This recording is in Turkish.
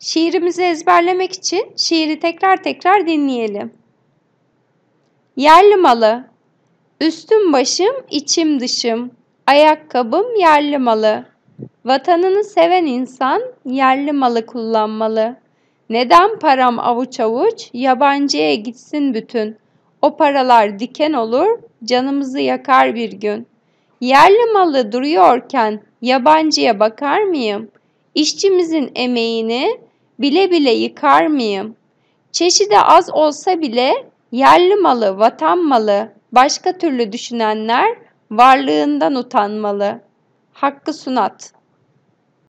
Şiirimizi ezberlemek için şiiri tekrar tekrar dinleyelim. Yerli malı. Üstüm başım, içim dışım. Ayakkabım yerli malı. Vatanını seven insan yerli malı kullanmalı. Neden param avuç avuç, yabancıya gitsin bütün. O paralar diken olur, canımızı yakar bir gün. Yerli malı duruyorken yabancıya bakar mıyım? İşçimizin emeğini bile bile yıkar mıyım? Çeşide az olsa bile yerli malı, vatan malı, başka türlü düşünenler varlığından utanmalı. Hakkı Sunat